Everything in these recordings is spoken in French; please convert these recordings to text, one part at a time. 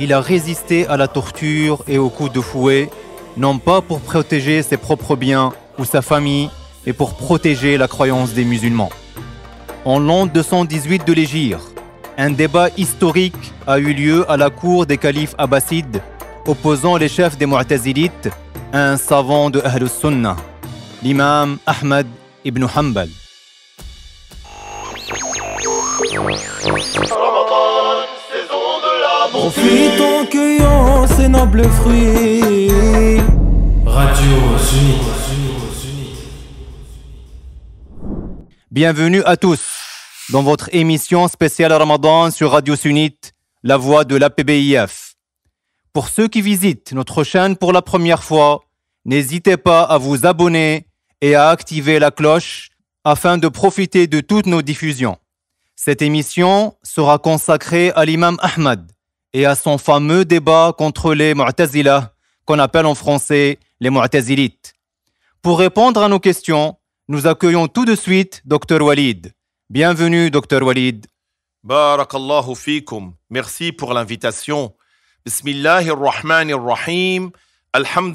Il a résisté à la torture et aux coups de fouet, non pas pour protéger ses propres biens ou sa famille, mais pour protéger la croyance des musulmans. En l'an 218 de l'Égir, un débat historique a eu lieu à la cour des califes abbassides, opposant les chefs des Mu'tazilites à un savant de ahl Sunnah l'imam Ahmad ibn Hanbal. cueillant ces nobles fruits. Radio Sunnite. Bienvenue à tous dans votre émission spéciale Ramadan sur Radio Sunnite, la voix de la PBIF Pour ceux qui visitent notre chaîne pour la première fois, n'hésitez pas à vous abonner et à activer la cloche afin de profiter de toutes nos diffusions. Cette émission sera consacrée à l'imam Ahmad et à son fameux débat contre les Mu'tazila, qu'on appelle en français les Mu'tazilites. Pour répondre à nos questions, nous accueillons tout de suite Dr Walid. Bienvenue Dr Walid. Barakallahu fikum. Merci pour l'invitation. Bismillahir Rahmanir Rahim. alamin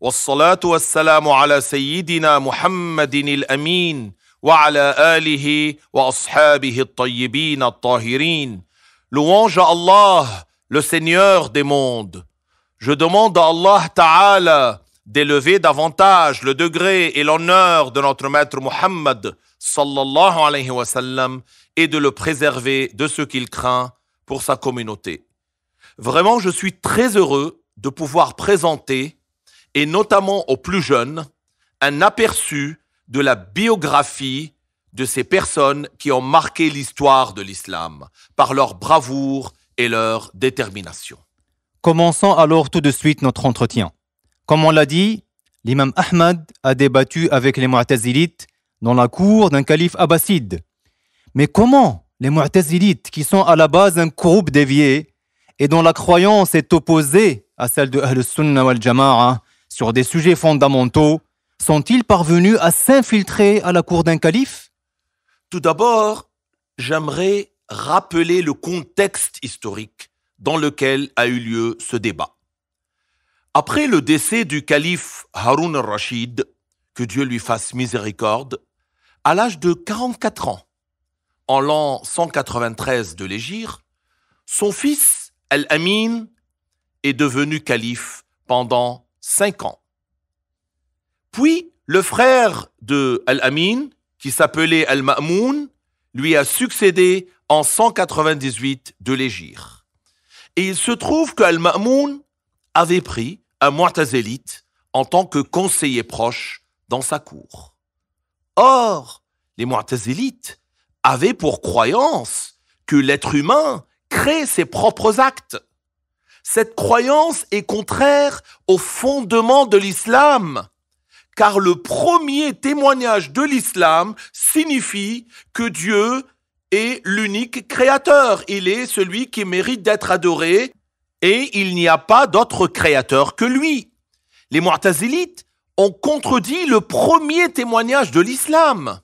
والسلام على سيدنا محمد ala وعلى wa الطيبين الطاهرين louange à Allah le Seigneur des mondes je demande à Allah Ta'ala d'élever davantage le degré et l'honneur de notre maître Muhammad sallallahu alayhi wa sallam et de le préserver de ce qu'il craint pour sa communauté. Vraiment, je suis très heureux de pouvoir présenter et notamment aux plus jeunes, un aperçu de la biographie de ces personnes qui ont marqué l'histoire de l'islam par leur bravoure et leur détermination. Commençons alors tout de suite notre entretien. Comme on l'a dit, l'imam Ahmad a débattu avec les Mu'tazilites dans la cour d'un calife abbasside. Mais comment les Mu'tazilites, qui sont à la base un groupe dévié et dont la croyance est opposée à celle de al sunnah wal-Jama'a, sur des sujets fondamentaux sont-ils parvenus à s'infiltrer à la cour d'un calife Tout d'abord, j'aimerais rappeler le contexte historique dans lequel a eu lieu ce débat. Après le décès du calife Haroun al rashid que Dieu lui fasse miséricorde, à l'âge de 44 ans, en l'an 193 de l'Égir, son fils Al-Amin est devenu calife pendant Cinq ans. Puis, le frère de Al-Amin, qui s'appelait Al-Ma'moun, lui a succédé en 198 de l'Égir. Et il se trouve qu'Al-Ma'moun avait pris un Mu'tazélite en tant que conseiller proche dans sa cour. Or, les Mu'tazélites avaient pour croyance que l'être humain crée ses propres actes cette croyance est contraire au fondement de l'islam, car le premier témoignage de l'islam signifie que Dieu est l'unique créateur. Il est celui qui mérite d'être adoré et il n'y a pas d'autre créateur que lui. Les Mu'tazilites ont contredit le premier témoignage de l'islam.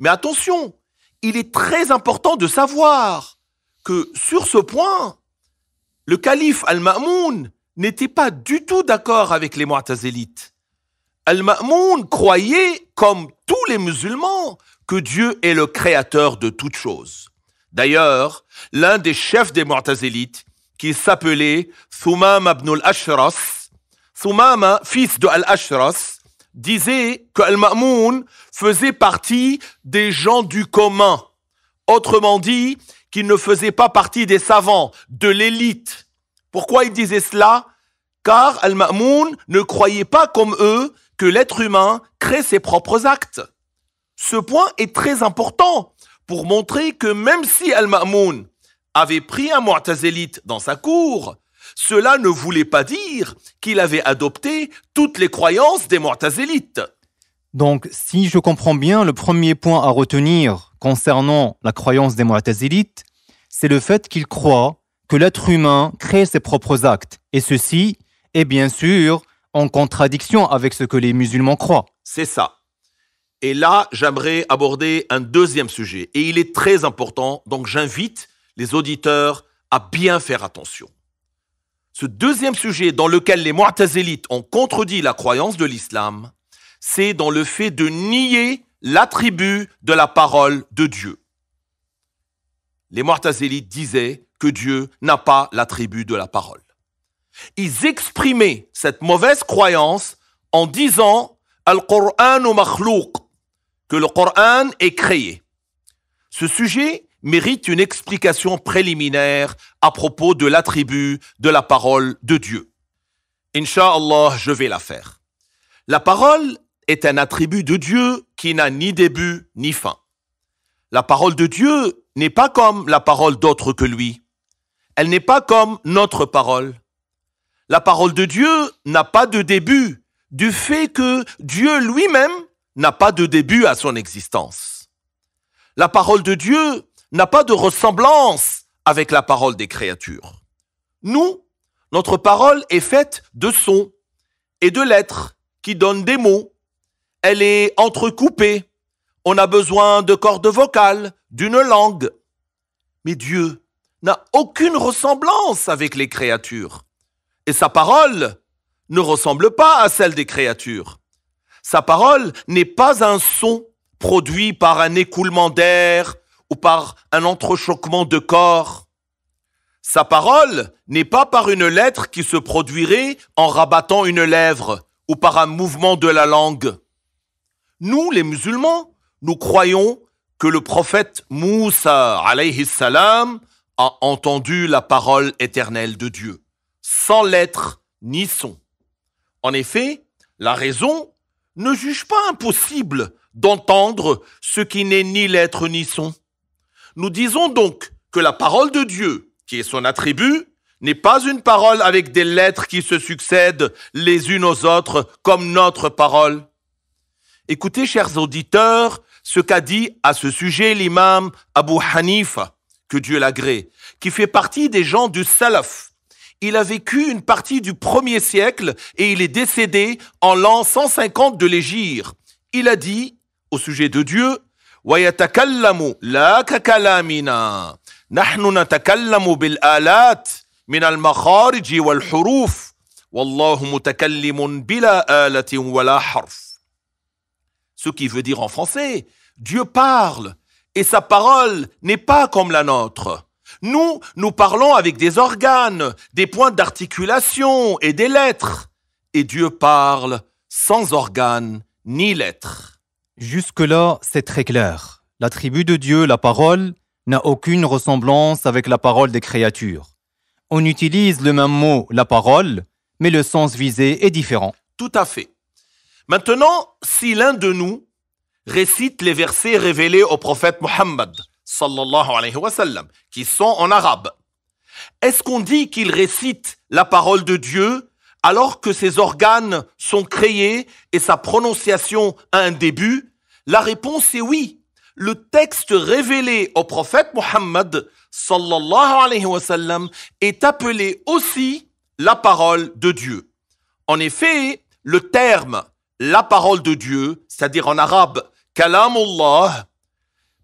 Mais attention, il est très important de savoir que sur ce point, le calife Al-Ma'moun n'était pas du tout d'accord avec les Mu'tazilites. Al-Ma'moun croyait, comme tous les musulmans, que Dieu est le créateur de toutes choses. D'ailleurs, l'un des chefs des Mu'tazilites, qui s'appelait Soumama ibn al-Ashras, Soumama, hein, fils de al-Ashras, disait que Al-Ma'moun faisait partie des gens du commun. Autrement dit, qu'il ne faisait pas partie des savants, de l'élite. Pourquoi il disait cela Car Al-Ma'moun ne croyait pas comme eux que l'être humain crée ses propres actes. Ce point est très important pour montrer que même si Al-Ma'moun avait pris un Mu'tazélite dans sa cour, cela ne voulait pas dire qu'il avait adopté toutes les croyances des Mu'tazélites. Donc, si je comprends bien, le premier point à retenir concernant la croyance des Mu'tazilites, c'est le fait qu'ils croient que l'être humain crée ses propres actes. Et ceci est bien sûr en contradiction avec ce que les musulmans croient. C'est ça. Et là, j'aimerais aborder un deuxième sujet. Et il est très important, donc j'invite les auditeurs à bien faire attention. Ce deuxième sujet dans lequel les Mu'tazilites ont contredit la croyance de l'islam, c'est dans le fait de nier l'attribut de la parole de Dieu. Les Mu'tazilites disaient que Dieu n'a pas l'attribut de la parole. Ils exprimaient cette mauvaise croyance en disant Al-Qur'an makhlouq, que le Coran est créé. Ce sujet mérite une explication préliminaire à propos de l'attribut de la parole de Dieu. Inch'Allah, je vais la faire. La parole est un attribut de Dieu qui n'a ni début ni fin. La parole de Dieu n'est pas comme la parole d'autre que lui. Elle n'est pas comme notre parole. La parole de Dieu n'a pas de début du fait que Dieu lui-même n'a pas de début à son existence. La parole de Dieu n'a pas de ressemblance avec la parole des créatures. Nous, notre parole est faite de sons et de lettres qui donnent des mots elle est entrecoupée. On a besoin de cordes vocales, d'une langue. Mais Dieu n'a aucune ressemblance avec les créatures. Et sa parole ne ressemble pas à celle des créatures. Sa parole n'est pas un son produit par un écoulement d'air ou par un entrechoquement de corps. Sa parole n'est pas par une lettre qui se produirait en rabattant une lèvre ou par un mouvement de la langue. Nous, les musulmans, nous croyons que le prophète Moussa alayhi a entendu la parole éternelle de Dieu, sans lettres ni son. En effet, la raison ne juge pas impossible d'entendre ce qui n'est ni lettre ni son. Nous disons donc que la parole de Dieu, qui est son attribut, n'est pas une parole avec des lettres qui se succèdent les unes aux autres comme notre parole. Écoutez, chers auditeurs, ce qu'a dit à ce sujet l'imam Abu Hanifa, que Dieu l'agrée, qui fait partie des gens du Salaf. Il a vécu une partie du premier siècle et il est décédé en l'an 150 de l'Égir. Il a dit, au sujet de Dieu, ce qui veut dire en français, Dieu parle, et sa parole n'est pas comme la nôtre. Nous, nous parlons avec des organes, des points d'articulation et des lettres, et Dieu parle sans organes ni lettres. Jusque-là, c'est très clair. La tribu de Dieu, la parole, n'a aucune ressemblance avec la parole des créatures. On utilise le même mot, la parole, mais le sens visé est différent. Tout à fait. Maintenant, si l'un de nous récite les versets révélés au prophète Mohammed, sallallahu alayhi wa sallam, qui sont en arabe, est-ce qu'on dit qu'il récite la parole de Dieu alors que ses organes sont créés et sa prononciation a un début La réponse est oui. Le texte révélé au prophète Mohammed sallallahu alayhi wa sallam est appelé aussi la parole de Dieu. En effet, le terme la parole de Dieu, c'est-à-dire en arabe, kalamullah,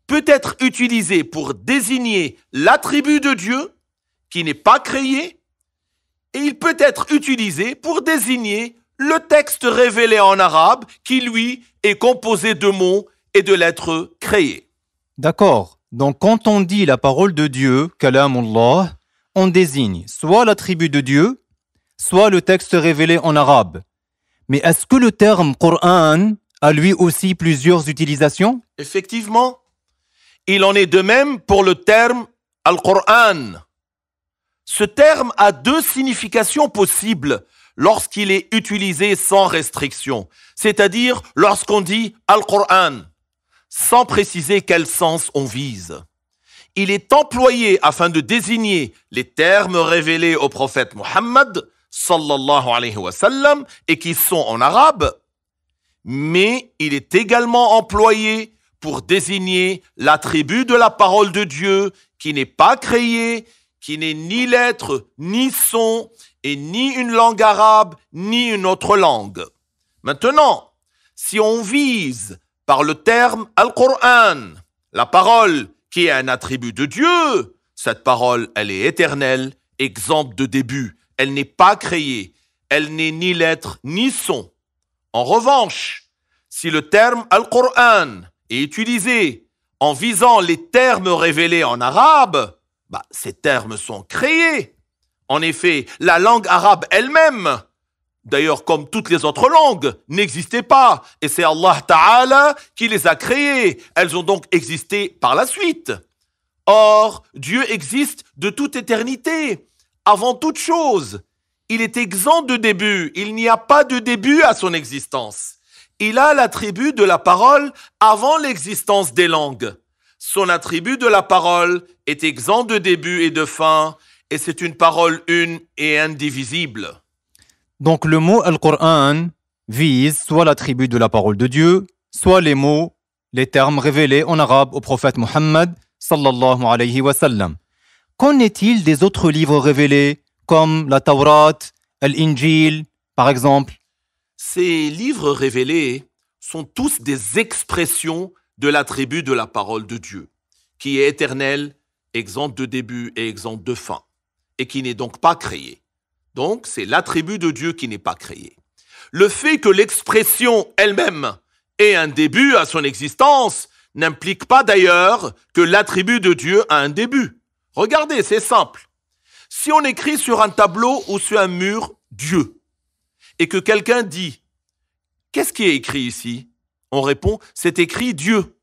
peut être utilisée pour désigner l'attribut de Dieu qui n'est pas créé, et il peut être utilisé pour désigner le texte révélé en arabe qui, lui, est composé de mots et de lettres créées. D'accord. Donc quand on dit la parole de Dieu, kalamullah, on désigne soit l'attribut de Dieu, soit le texte révélé en arabe. Mais est-ce que le terme Coran a lui aussi plusieurs utilisations Effectivement. Il en est de même pour le terme Al-Qur'an. Ce terme a deux significations possibles lorsqu'il est utilisé sans restriction, c'est-à-dire lorsqu'on dit Al-Qur'an, sans préciser quel sens on vise. Il est employé afin de désigner les termes révélés au prophète Mohammed sallallahu alayhi wa et qui sont en arabe, mais il est également employé pour désigner l'attribut de la parole de Dieu qui n'est pas créée, qui n'est ni lettre, ni son, et ni une langue arabe, ni une autre langue. Maintenant, si on vise par le terme Al-Qur'an, la parole qui est un attribut de Dieu, cette parole, elle est éternelle, exemple de début, elle n'est pas créée. Elle n'est ni lettre ni son. En revanche, si le terme Al-Qur'an est utilisé en visant les termes révélés en arabe, bah, ces termes sont créés. En effet, la langue arabe elle-même, d'ailleurs comme toutes les autres langues, n'existait pas. Et c'est Allah Ta'ala qui les a créées. Elles ont donc existé par la suite. Or, Dieu existe de toute éternité avant toute chose. Il est exempt de début. Il n'y a pas de début à son existence. Il a l'attribut de la parole avant l'existence des langues. Son attribut de la parole est exempt de début et de fin, et c'est une parole une et indivisible. Donc le mot Al-Qur'an vise soit l'attribut de la parole de Dieu, soit les mots, les termes révélés en arabe au prophète Muhammad, sallallahu alayhi wa sallam. Qu'en est-il des autres livres révélés, comme la Taurat, l'Injil, par exemple Ces livres révélés sont tous des expressions de l'attribut de la parole de Dieu, qui est éternel, exempte de début et exempte de fin, et qui n'est donc pas créé. Donc, c'est l'attribut de Dieu qui n'est pas créé. Le fait que l'expression elle-même ait un début à son existence n'implique pas d'ailleurs que l'attribut de Dieu a un début. Regardez, c'est simple. Si on écrit sur un tableau ou sur un mur Dieu, et que quelqu'un dit, qu'est-ce qui est écrit ici On répond, c'est écrit Dieu.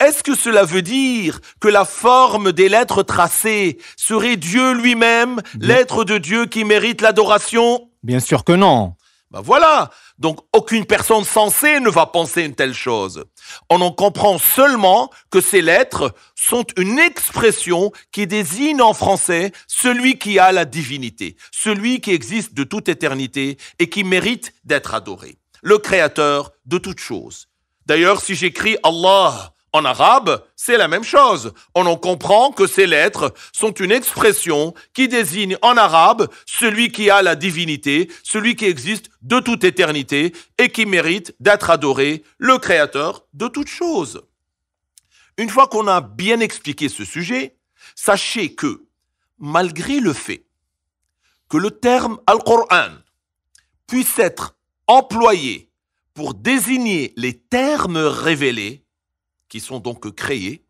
Est-ce que cela veut dire que la forme des lettres tracées serait Dieu lui-même, l'être de Dieu qui mérite l'adoration Bien sûr que non. Ben voilà. Donc aucune personne sensée ne va penser une telle chose. On en comprend seulement que ces lettres sont une expression qui désigne en français celui qui a la divinité, celui qui existe de toute éternité et qui mérite d'être adoré, le créateur de toutes choses. D'ailleurs, si j'écris Allah en arabe, c'est la même chose. On en comprend que ces lettres sont une expression qui désigne en arabe celui qui a la divinité, celui qui existe de toute éternité et qui mérite d'être adoré, le créateur de toutes choses. Une fois qu'on a bien expliqué ce sujet, sachez que, malgré le fait que le terme Al-Qur'an puisse être employé pour désigner les termes révélés, qui sont donc créés,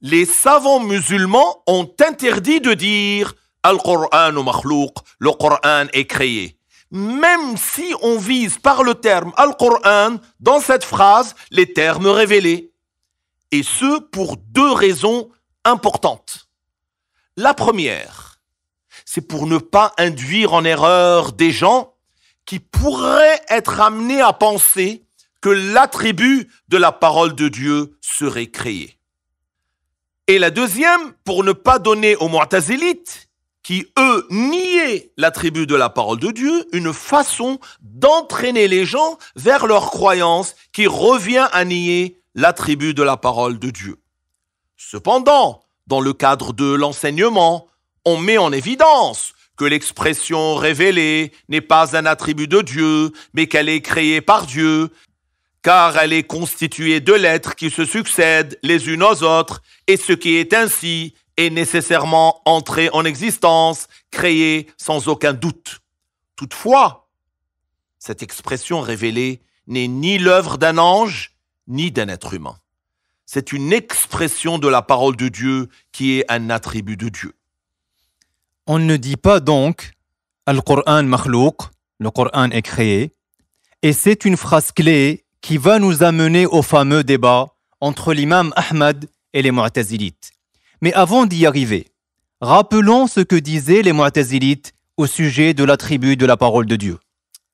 les savants musulmans ont interdit de dire Al-Qur'an makhlouq, le Qur'an est créé. Même si on vise par le terme Al-Qur'an dans cette phrase les termes révélés. Et ce pour deux raisons importantes. La première, c'est pour ne pas induire en erreur des gens qui pourraient être amenés à penser que l'attribut de la parole de Dieu serait créé. Et la deuxième, pour ne pas donner aux Mu'tazilites, qui eux niaient l'attribut de la parole de Dieu, une façon d'entraîner les gens vers leur croyance qui revient à nier l'attribut de la parole de Dieu. Cependant, dans le cadre de l'enseignement, on met en évidence que l'expression révélée n'est pas un attribut de Dieu, mais qu'elle est créée par Dieu, car elle est constituée de lettres qui se succèdent les unes aux autres, et ce qui est ainsi est nécessairement entré en existence, créé sans aucun doute. Toutefois, cette expression révélée n'est ni l'œuvre d'un ange, ni d'un être humain. C'est une expression de la parole de Dieu qui est un attribut de Dieu. On ne dit pas donc Al-Qur'an makhlouk, le Coran est créé, et c'est une phrase clé qui va nous amener au fameux débat entre l'imam Ahmad et les Mu'tazilites. Mais avant d'y arriver, rappelons ce que disaient les Mu'tazilites au sujet de l'attribut de la parole de Dieu.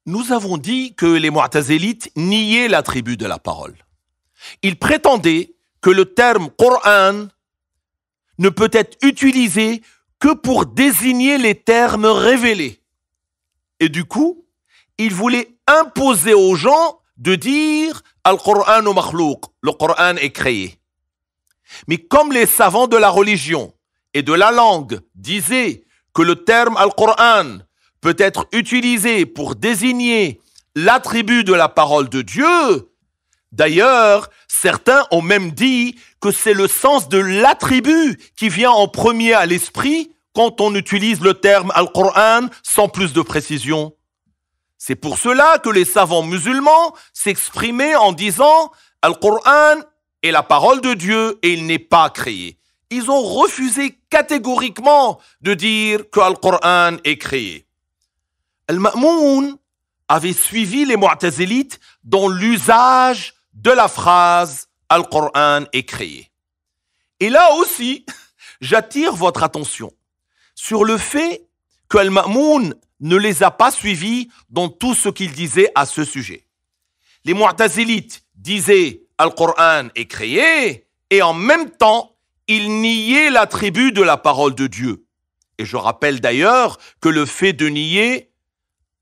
Nous avons dit que les Mu'tazilites niaient l'attribut de la parole. Ils prétendaient que le terme Coran ne peut être utilisé que pour désigner les termes révélés. Et du coup, ils voulaient imposer aux gens de dire Al-Qur'an au makhlouk, le Qur'an est créé. Mais comme les savants de la religion et de la langue disaient que le terme Al-Qur'an peut être utilisé pour désigner l'attribut de la parole de Dieu, D'ailleurs, certains ont même dit que c'est le sens de l'attribut qui vient en premier à l'esprit quand on utilise le terme Al-Qur'an sans plus de précision. C'est pour cela que les savants musulmans s'exprimaient en disant Al Qur'an est la parole de Dieu et il n'est pas créé. Ils ont refusé catégoriquement de dire que Al Qur'an est créé. Al-Ma'moun avait suivi les Mu'tazilites dans l'usage de la phrase Al Qur'an est créé. Et là aussi, j'attire votre attention sur le fait que Al-Ma'moun ne les a pas suivis dans tout ce qu'il disait à ce sujet. Les Mu'tazilites disaient Al-Qur'an est créé et en même temps, ils niaient l'attribut de la parole de Dieu. Et je rappelle d'ailleurs que le fait de nier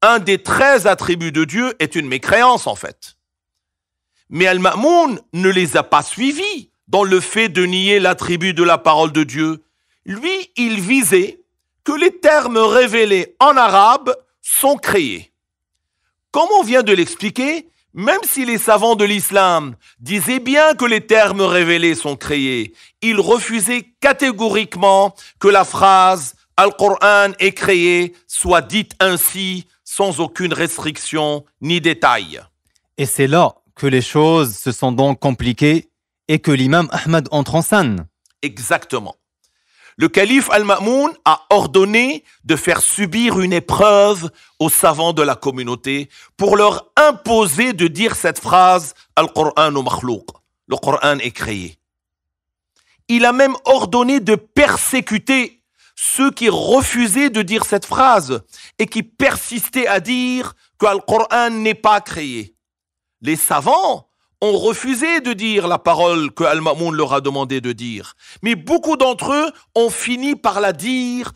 un des treize attributs de Dieu est une mécréance en fait. Mais Al-Ma'moun ne les a pas suivis dans le fait de nier l'attribut de la parole de Dieu. Lui, il visait que les termes révélés en arabe sont créés. Comme on vient de l'expliquer, même si les savants de l'islam disaient bien que les termes révélés sont créés, ils refusaient catégoriquement que la phrase Al-Qur'an est créé soit dite ainsi sans aucune restriction ni détail. Et c'est là que les choses se sont donc compliquées et que l'imam Ahmad entre en scène. Exactement. Le calife Al-Ma'moun a ordonné de faire subir une épreuve aux savants de la communauté pour leur imposer de dire cette phrase Al-Qur'an makhlouq. Le Qur'an est créé. Il a même ordonné de persécuter ceux qui refusaient de dire cette phrase et qui persistaient à dire que « Al-Qur'an n'est pas créé. Les savants ont refusé de dire la parole que Al-Ma'moun leur a demandé de dire. Mais beaucoup d'entre eux ont fini par la dire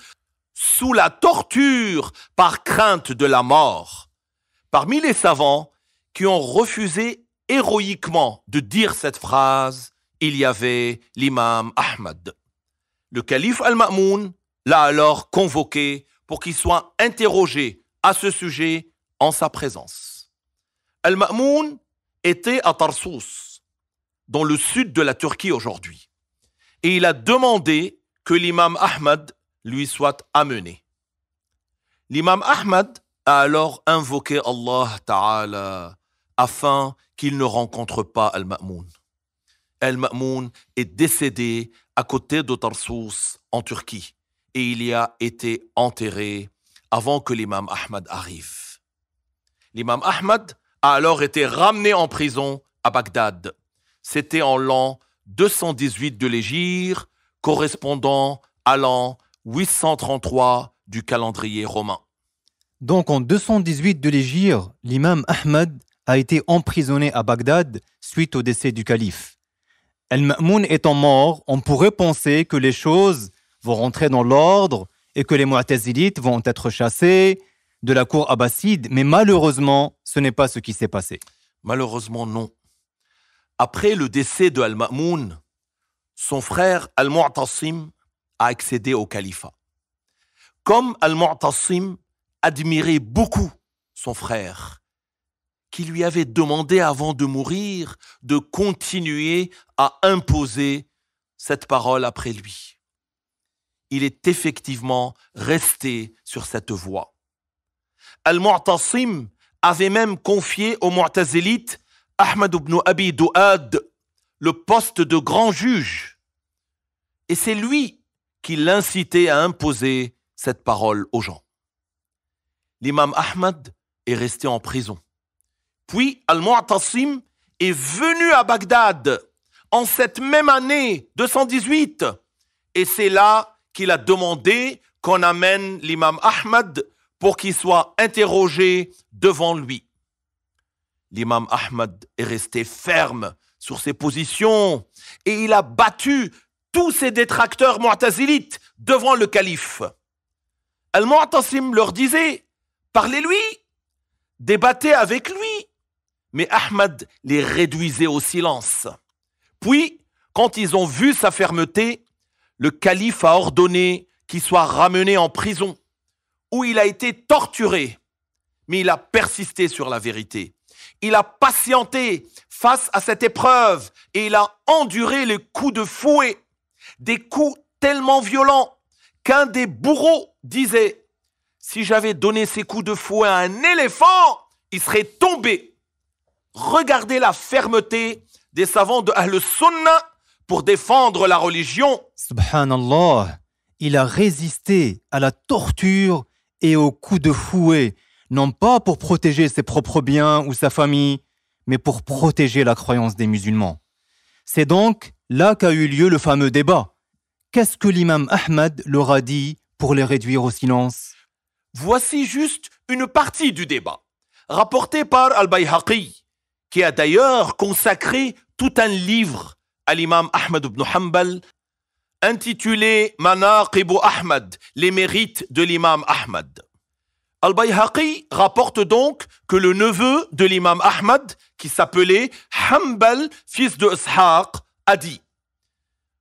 sous la torture par crainte de la mort. Parmi les savants qui ont refusé héroïquement de dire cette phrase, il y avait l'imam Ahmad. Le calife Al-Ma'moun l'a alors convoqué pour qu'il soit interrogé à ce sujet en sa présence. Al-Ma'moun était à Tarsus, dans le sud de la Turquie aujourd'hui. Et il a demandé que l'imam Ahmad lui soit amené. L'imam Ahmad a alors invoqué Allah Ta'ala afin qu'il ne rencontre pas Al-Ma'moun. Al-Ma'moun est décédé à côté de Tarsus en Turquie et il y a été enterré avant que l'imam Ahmad arrive. L'imam Ahmad a alors été ramené en prison à Bagdad. C'était en l'an 218 de l'Égir, correspondant à l'an 833 du calendrier romain. Donc en 218 de l'Égir, l'imam Ahmad a été emprisonné à Bagdad suite au décès du calife. Al-Ma'moun étant mort, on pourrait penser que les choses vont rentrer dans l'ordre et que les Mu'tazilites vont être chassés de la cour abbasside, mais malheureusement, ce n'est pas ce qui s'est passé. Malheureusement, non. Après le décès de Al-Ma'moun, son frère Al-Mu'tasim a accédé au califat. Comme Al-Mu'tasim admirait beaucoup son frère, qui lui avait demandé avant de mourir de continuer à imposer cette parole après lui. Il est effectivement resté sur cette voie. Al-Mu'tasim avait même confié au Mu'tazilite Ahmad ibn Abi Du'ad le poste de grand juge. Et c'est lui qui l'incitait à imposer cette parole aux gens. L'imam Ahmad est resté en prison. Puis Al-Mu'tasim est venu à Bagdad en cette même année 218. Et c'est là qu'il a demandé qu'on amène l'imam Ahmad pour qu'il soit interrogé devant lui. L'imam Ahmad est resté ferme sur ses positions et il a battu tous ses détracteurs mu'tazilites devant le calife. Al-Mu'tasim leur disait Parlez-lui, débattez avec lui. Mais Ahmad les réduisait au silence. Puis, quand ils ont vu sa fermeté, le calife a ordonné qu'il soit ramené en prison où il a été torturé, mais il a persisté sur la vérité. Il a patienté face à cette épreuve et il a enduré les coups de fouet, des coups tellement violents qu'un des bourreaux disait, si j'avais donné ces coups de fouet à un éléphant, il serait tombé. Regardez la fermeté des savants de al Sunnah pour défendre la religion. Subhanallah, il a résisté à la torture et aux coups de fouet, non pas pour protéger ses propres biens ou sa famille, mais pour protéger la croyance des musulmans. C'est donc là qu'a eu lieu le fameux débat. Qu'est-ce que l'imam Ahmad leur a dit pour les réduire au silence Voici juste une partie du débat, rapportée par Al-Bayhaqi, qui a d'ailleurs consacré tout un livre à l'imam Ahmad ibn Hanbal intitulé Manaqib Ahmad, les mérites de l'imam Ahmad. Al-Bayhaqi rapporte donc que le neveu de l'imam Ahmad, qui s'appelait Hambal fils de Ishaq, a dit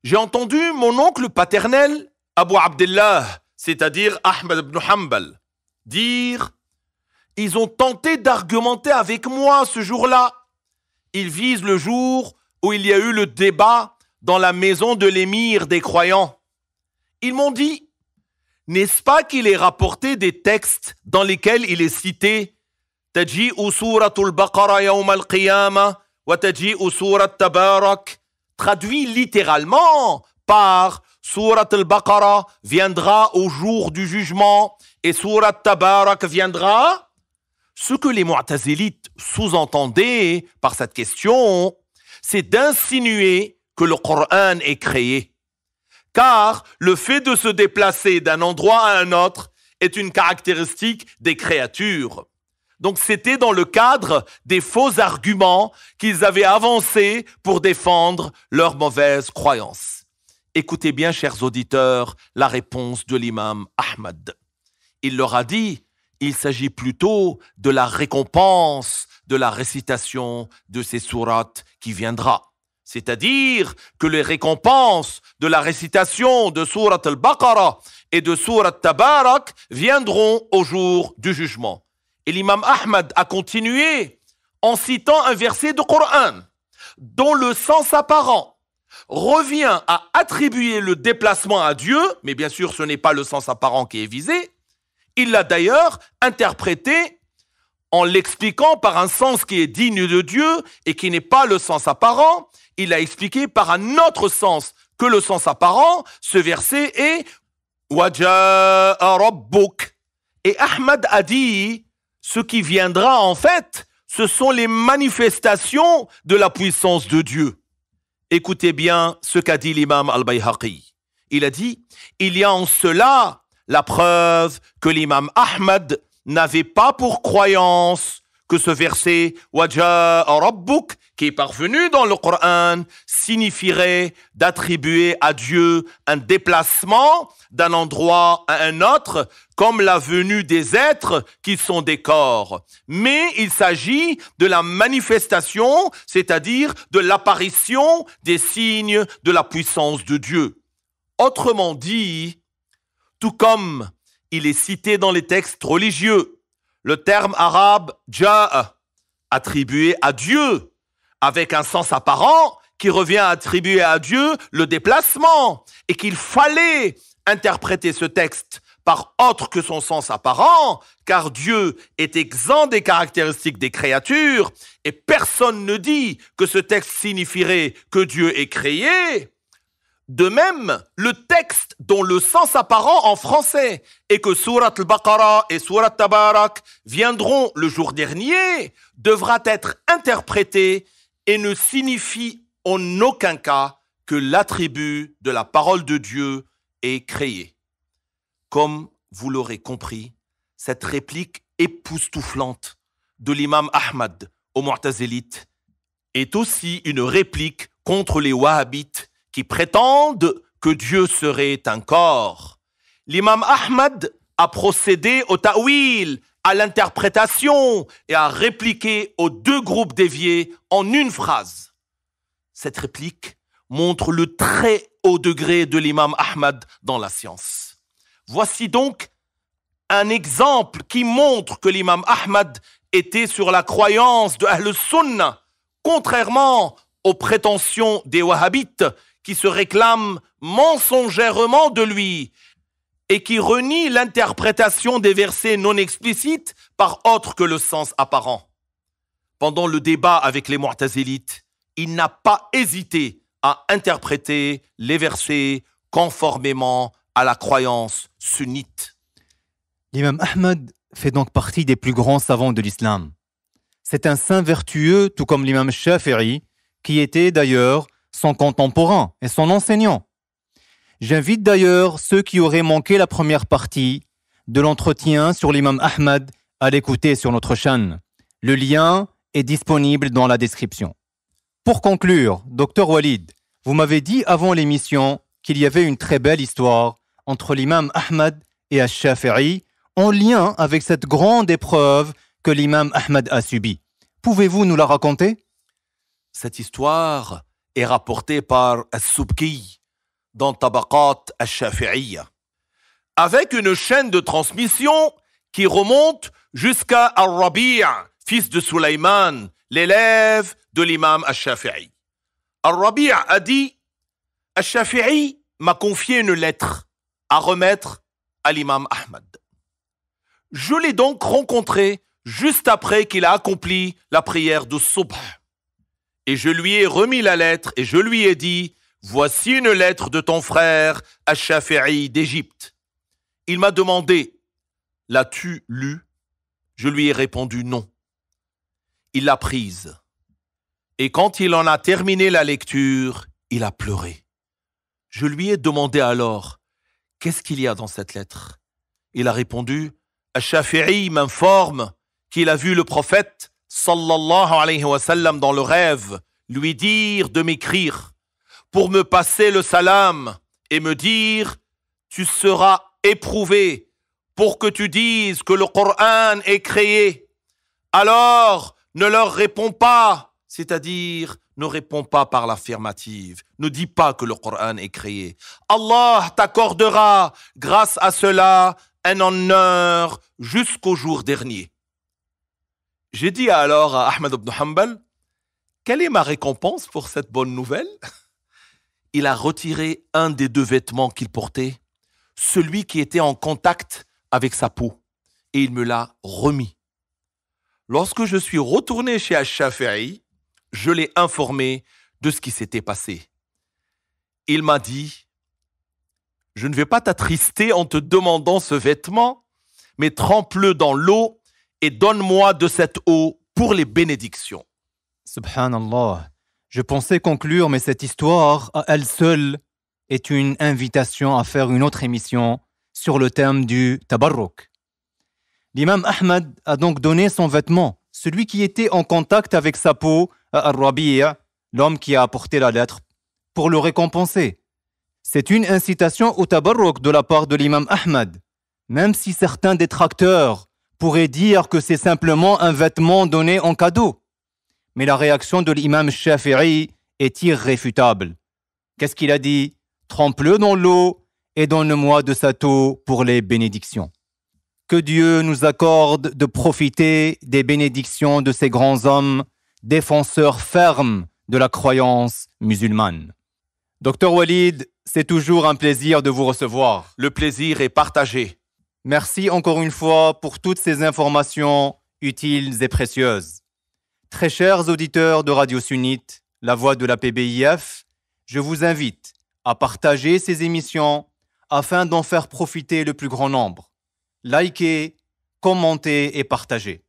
J'ai entendu mon oncle paternel, Abu Abdullah, c'est-à-dire Ahmad ibn Hambal dire Ils ont tenté d'argumenter avec moi ce jour-là. Ils visent le jour où il y a eu le débat dans la maison de l'émir des croyants. Ils m'ont dit, n'est-ce pas qu'il est rapporté des textes dans lesquels il est cité traduit littéralement par Surat al-Baqarah viendra au jour du jugement et Surat Tabarak viendra. Ce que les Mu'tazilites sous-entendaient par cette question, c'est d'insinuer le Coran est créé. Car le fait de se déplacer d'un endroit à un autre est une caractéristique des créatures. Donc c'était dans le cadre des faux arguments qu'ils avaient avancés pour défendre leurs mauvaises croyances. Écoutez bien, chers auditeurs, la réponse de l'imam Ahmad. Il leur a dit, il s'agit plutôt de la récompense de la récitation de ces sourates qui viendra. C'est-à-dire que les récompenses de la récitation de Surat al-Baqarah et de Surat Tabarak viendront au jour du jugement. Et l'imam Ahmad a continué en citant un verset du Coran dont le sens apparent revient à attribuer le déplacement à Dieu, mais bien sûr ce n'est pas le sens apparent qui est visé. Il l'a d'ailleurs interprété en l'expliquant par un sens qui est digne de Dieu et qui n'est pas le sens apparent, il a expliqué par un autre sens que le sens apparent. Ce verset est wajah Et Ahmad a dit, ce qui viendra en fait, ce sont les manifestations de la puissance de Dieu. Écoutez bien ce qu'a dit l'imam al-Bayhaqi. Il a dit, il y a en cela la preuve que l'imam Ahmad n'avait pas pour croyance que ce verset Wajah Rabbuk qui est parvenu dans le Coran signifierait d'attribuer à Dieu un déplacement d'un endroit à un autre comme la venue des êtres qui sont des corps. Mais il s'agit de la manifestation, c'est-à-dire de l'apparition des signes de la puissance de Dieu. Autrement dit, tout comme il est cité dans les textes religieux. Le terme arabe ja'a, attribué à Dieu, avec un sens apparent qui revient à attribuer à Dieu le déplacement, et qu'il fallait interpréter ce texte par autre que son sens apparent, car Dieu est exempt des caractéristiques des créatures, et personne ne dit que ce texte signifierait que Dieu est créé, de même, le texte dont le sens apparent en français est que Surat al-Baqarah et Surat Tabarak viendront le jour dernier devra être interprété et ne signifie en aucun cas que l'attribut de la parole de Dieu est créé. Comme vous l'aurez compris, cette réplique époustouflante de l'imam Ahmad au Mu'tazilite est aussi une réplique contre les Wahhabites qui prétendent que Dieu serait un corps. L'imam Ahmad a procédé au ta'wil, à l'interprétation et a répliqué aux deux groupes déviés en une phrase. Cette réplique montre le très haut degré de l'imam Ahmad dans la science. Voici donc un exemple qui montre que l'imam Ahmad était sur la croyance de Ahl Sunnah, contrairement aux prétentions des Wahhabites qui se réclame mensongèrement de lui et qui renie l'interprétation des versets non explicites par autre que le sens apparent. Pendant le débat avec les Mu'tazilites, il n'a pas hésité à interpréter les versets conformément à la croyance sunnite. L'imam Ahmed fait donc partie des plus grands savants de l'islam. C'est un saint vertueux, tout comme l'imam Shafi'i, qui était d'ailleurs son contemporain et son enseignant. J'invite d'ailleurs ceux qui auraient manqué la première partie de l'entretien sur l'imam Ahmad à l'écouter sur notre chaîne. Le lien est disponible dans la description. Pour conclure, docteur Walid, vous m'avez dit avant l'émission qu'il y avait une très belle histoire entre l'imam Ahmad et Ash-Shafi'i en lien avec cette grande épreuve que l'imam Ahmad a subie. Pouvez-vous nous la raconter Cette histoire est rapporté par As-Subki dans Tabaqat Al-Shafi'iyya. Avec une chaîne de transmission qui remonte jusqu'à al rabia fils de Sulayman, l'élève de l'imam Al-Shafi'i. al rabia a dit Al-Shafi'i m'a confié une lettre à remettre à l'imam Ahmad. Je l'ai donc rencontré juste après qu'il a accompli la prière de Subh. Et je lui ai remis la lettre et je lui ai dit, Voici une lettre de ton frère, Achaféri d'Égypte. Il m'a demandé, L'as-tu lue Je lui ai répondu non. Il l'a prise. Et quand il en a terminé la lecture, il a pleuré. Je lui ai demandé alors, Qu'est-ce qu'il y a dans cette lettre Il a répondu, Achaféri m'informe qu'il a vu le prophète sallallahu alayhi wa dans le rêve, lui dire de m'écrire pour me passer le salam et me dire Tu seras éprouvé pour que tu dises que le Coran est créé. Alors ne leur réponds pas, c'est-à-dire ne réponds pas par l'affirmative, ne dis pas que le Coran est créé. Allah t'accordera grâce à cela un honneur jusqu'au jour dernier. J'ai dit alors à Ahmed ibn Hanbal, quelle est ma récompense pour cette bonne nouvelle Il a retiré un des deux vêtements qu'il portait, celui qui était en contact avec sa peau, et il me l'a remis. Lorsque je suis retourné chez Ash-Shafi'i, je l'ai informé de ce qui s'était passé. Il m'a dit, je ne vais pas t'attrister en te demandant ce vêtement, mais trempe-le dans l'eau et donne-moi de cette eau pour les bénédictions. Subhanallah, je pensais conclure, mais cette histoire à elle seule est une invitation à faire une autre émission sur le thème du tabarruk. L'imam Ahmad a donc donné son vêtement, celui qui était en contact avec sa peau, à l'homme qui a apporté la lettre, pour le récompenser. C'est une incitation au tabarruk de la part de l'imam Ahmad, même si certains détracteurs pourrait dire que c'est simplement un vêtement donné en cadeau. Mais la réaction de l'imam Shafi'i est irréfutable. Qu'est-ce qu'il a dit Trempe-le dans l'eau et donne-moi de sa taux pour les bénédictions. Que Dieu nous accorde de profiter des bénédictions de ces grands hommes, défenseurs fermes de la croyance musulmane. Docteur Walid, c'est toujours un plaisir de vous recevoir. Le plaisir est partagé. Merci encore une fois pour toutes ces informations utiles et précieuses. Très chers auditeurs de Radio Sunnite, la voix de la PBIF, je vous invite à partager ces émissions afin d'en faire profiter le plus grand nombre. Likez, commentez et partagez.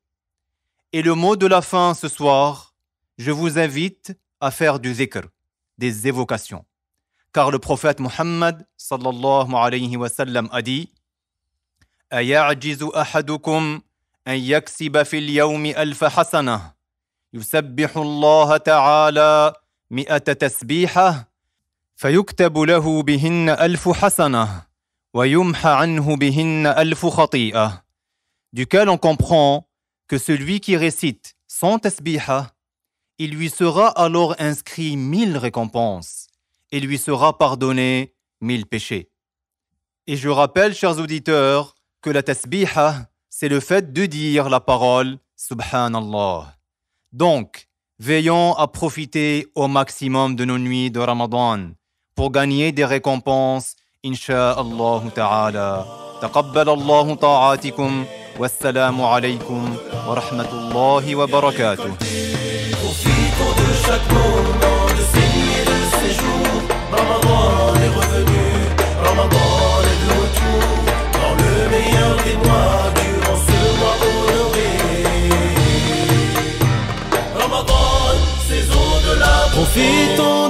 Et le mot de la fin ce soir, je vous invite à faire du zikr, des évocations. Car le prophète Mohammed sallallahu alayhi wa a dit « ajizu ahadukum an yaksiba fil yaumi alfa hasanah »« Yusabihullaha ta'ala mi'ata tasbihah »« Fayuktabulahu bihinna alfu hasanah »« Wayumha'anhu al alfu khatiyah » Duquel on comprend que celui qui récite son tasbihah, il lui sera alors inscrit mille récompenses et lui sera pardonné mille péchés. Et je rappelle, chers auditeurs, que la tasbihah, c'est le fait de dire la parole Subhanallah. Donc, veillons à profiter au maximum de nos nuits de Ramadan pour gagner des récompenses, Inch'Allah Ta'ala. تقبل الله طاعاتكم والسلام عليكم ورحمة الله وبركاته profitons de chaque de ces jours. 人